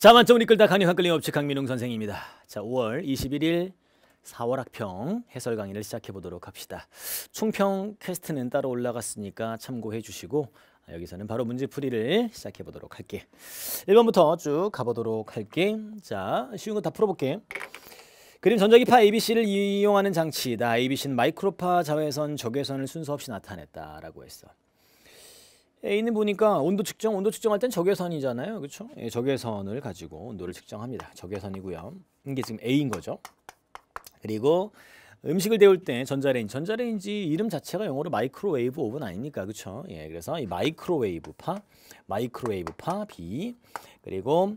자, 만점을 이끌다 강의 한글링 업체 강민웅 선생입니다. 자, 5월 21일 4월 학평 해설 강의를 시작해 보도록 합시다. 충평 퀘스트는 따로 올라갔으니까 참고해 주시고 아, 여기서는 바로 문제풀이를 시작해 보도록 할게. 1번부터 쭉 가보도록 할게. 자, 쉬운 거 다 풀어볼게. 그림 전자기파 ABC를 이용하는 장치다. ABC는 마이크로파 자외선 적외선을 순서 없이 나타냈다라고 했어. A는 예, 보니까 온도 측정, 온도 측정할 땐 적외선이잖아요. 그렇죠? 예, 적외선을 가지고 온도를 측정합니다. 적외선이고요. 이게 지금 A인 거죠. 그리고 음식을 데울 때 전자레인지, 전자레인지 이름 자체가 영어로 마이크로웨이브 오븐 아닙니까? 그렇죠? 예, 그래서 이 마이크로웨이브 파, 마이크로웨이브 파 B 그리고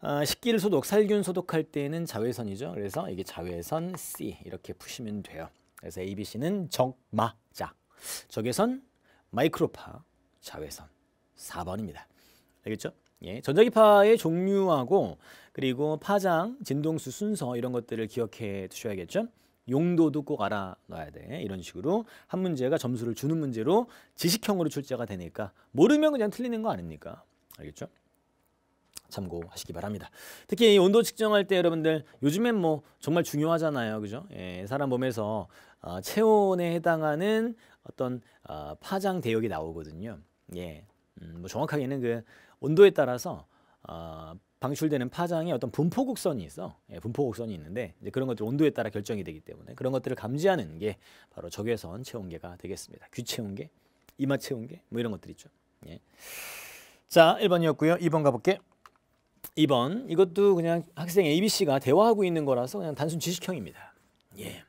아, 식기를 소독, 살균 소독할 때는 자외선이죠. 그래서 이게 자외선 C 이렇게 푸시면 돼요. 그래서 A, B, C는 적마자, 적외선, 마이크로파, 자외선 4번입니다. 알겠죠? 예, 전자기파의 종류하고 그리고 파장, 진동수 순서 이런 것들을 기억해 두셔야겠죠? 용도도 꼭 알아놔야 돼. 이런 식으로 한 문제가 점수를 주는 문제로 지식형으로 출제가 되니까 모르면 그냥 틀리는 거 아닙니까? 알겠죠? 참고하시기 바랍니다. 특히 이 온도 측정할 때 여러분들 요즘엔 뭐 정말 중요하잖아요. 그죠? 예, 사람 몸에서 어, 체온에 해당하는 어떤 어, 파장 대역이 나오거든요. 예, 음, 뭐 정확하게는 그 온도에 따라서 어, 방출되는 파장의 어떤 분포 곡선이 있어. 예, 분포 곡선이 있는데 이제 그런 것들 온도에 따라 결정이 되기 때문에 그런 것들을 감지하는 게 바로 적외선 체온계가 되겠습니다. 귀체온계, 이마체온계 뭐 이런 것들 있죠. 예. 자, 1번이었고요. 2번 가볼게. 2번 이것도 그냥 학생 A, B, C가 대화하고 있는 거라서 그냥 단순 지식형입니다. 예.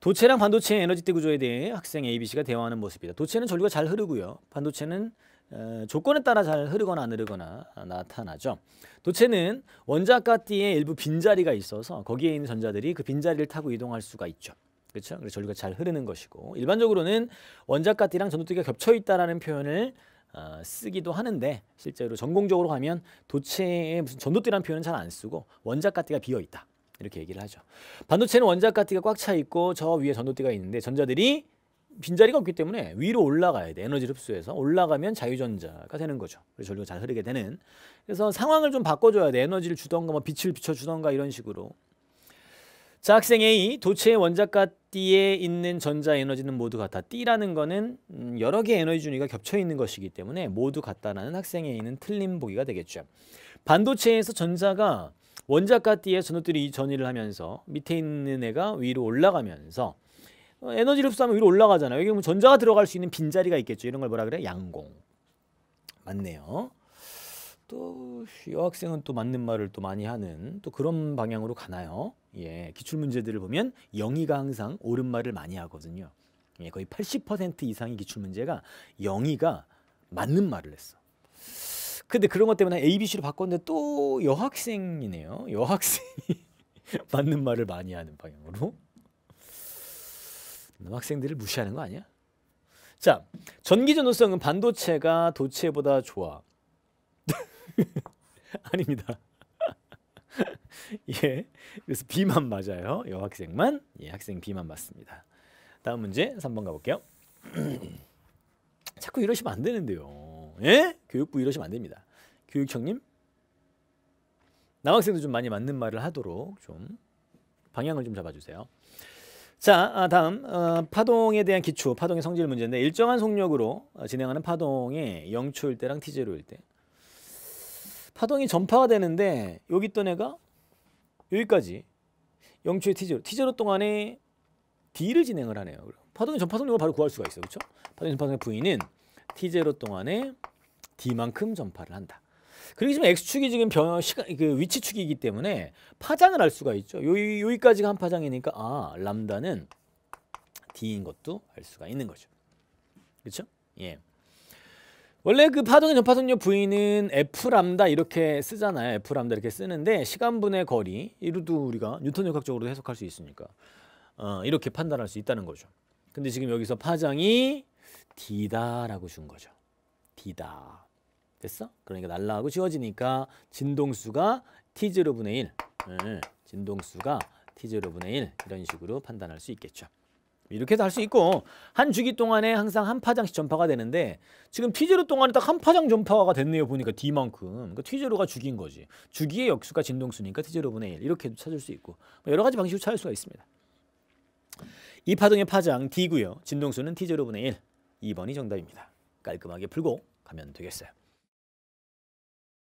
도체랑 반도체의 에너지 대 구조에 대해 학생 ABC가 대화하는 모습이다. 도체는 전류가 잘 흐르고요. 반도체는 에, 어, 조건에 따라 잘 흐르거나 안 흐르거나 나타나죠. 도체는 원자가띠에 일부 빈자리가 있어서 거기에 있는 전자들이 그 빈자리를 타고 이동할 수가 있죠. 그렇죠? 그래서 전류가 잘 흐르는 것이고 일반적으로는 원자가띠랑 전도띠가 겹쳐 있다라 표현을 어, 쓰기도 하는데 실제로 전공적으로 하면 도체에 무슨 전도띠라는 표현은 잘 안 쓰고 원자가띠가 비어 있다. 이렇게 얘기를 하죠. 반도체는 원자 가티가 꽉 차 있고 저 위에 전도띠가 있는데 전자들이 빈자리가 없기 때문에 위로 올라가야 돼. 에너지를 흡수해서 올라가면 자유전자가 되는 거죠. 그래서 전류가 잘 흐르게 되는. 그래서 상황을 좀 바꿔줘야 돼. 에너지를 주던가 뭐 빛을 비춰주던가 이런 식으로. 자 학생 A 도체의 원자가 띠에 있는 전자 에너지는 모두 같아. 띠라는 거는 음, 여러 개의 에너지 준위가 겹쳐 있는 것이기 때문에 모두 같다라는 학생 A는 틀린 보기가 되겠죠. 반도체에서 전자가 원자가 띠의 전도들이 이 전이를 하면서 밑에 있는 애가 위로 올라가면서 어, 에너지를 흡수하면 위로 올라가잖아요. 여기 전자가 들어갈 수 있는 빈자리가 있겠죠. 이런 걸 뭐라 그래? 양공. 맞네요. 또 여학생은 또 맞는 말을 또 많이 하는 또 그런 방향으로 가나요? 예, 기출 문제들을 보면 영희가 항상 옳은 말을 많이 하거든요. 예, 거의 80% 이상의 기출 문제가 영희가 맞는 말을 했어. 근데 그런 것 때문에 ABC로 바꿨는데 또 여학생이네요. 여학생이 맞는 말을 많이 하는 방향으로. 학생들을 무시하는 거 아니야? 자, 전기 전도성은 반도체가 도체보다 좋아. 아닙니다. 예. 그래서 B만 맞아요. 여학생만. 예, 학생 B만 맞습니다. 다음 문제 3번 가볼게요. 자꾸 이러시면 안 되는데요. 예? 교육부 이러시면 안 됩니다. 교육청님, 남학생도 좀 많이 맞는 말을 하도록 좀 방향을 좀 잡아주세요. 자, 아, 다음 어, 파동에 대한 기초, 파동의 성질 문제인데 일정한 속력으로 어, 진행하는 파동의 영초일 때랑 t제로일 때 파동이 전파가 되는데 여기 있던 애가 여기까지 영초의 t제로, t제로 동안에 d를 진행을 하네요. 파동의 전파 속력을 바로 구할 수가 있어, 그렇죠? 파동의 전파 속력 v는 t0 동안에 d만큼 전파를 한다. 그리고 지금 x축이 지금 변 시간 그 위치축이기 때문에 파장을 알 수가 있죠. 요기 여기까지가 한 파장이니까 아 람다는 d인 것도 알 수가 있는 거죠. 그렇죠? 예. 원래 그 파동의 전파선료 V는 F 람다 이렇게 쓰잖아요. F 람다 이렇게 쓰는데 시간분의 거리 이로도 우리가 뉴턴 역학적으로 해석할 수 있으니까 어, 이렇게 판단할 수 있다는 거죠. 근데 지금 여기서 파장이 디다라고준 거죠. 디다 됐어? 그러니까 날라가고 지워지니까 진동수가 T제로 분의 1. 네. 진동수가 T제로 분의 1 이런 식으로 판단할 수 있겠죠. 이렇게도 할 수 있고 한 주기 동안에 항상 한 파장씩 전파가 되는데 지금 T제로 동안에 딱 한 파장 전파가 됐네요. 보니까 D만큼. 그러니까 T제로가 주기인 거지. 주기의 역수가 진동수니까 T제로 분의 1 이렇게도 찾을 수 있고 뭐 여러 가지 방식으로 찾을 수가 있습니다. 이 파동의 파장 D고요. 진동수는 T제로 분의 1. 2번이 정답입니다. 깔끔하게 풀고 가면 되겠어요.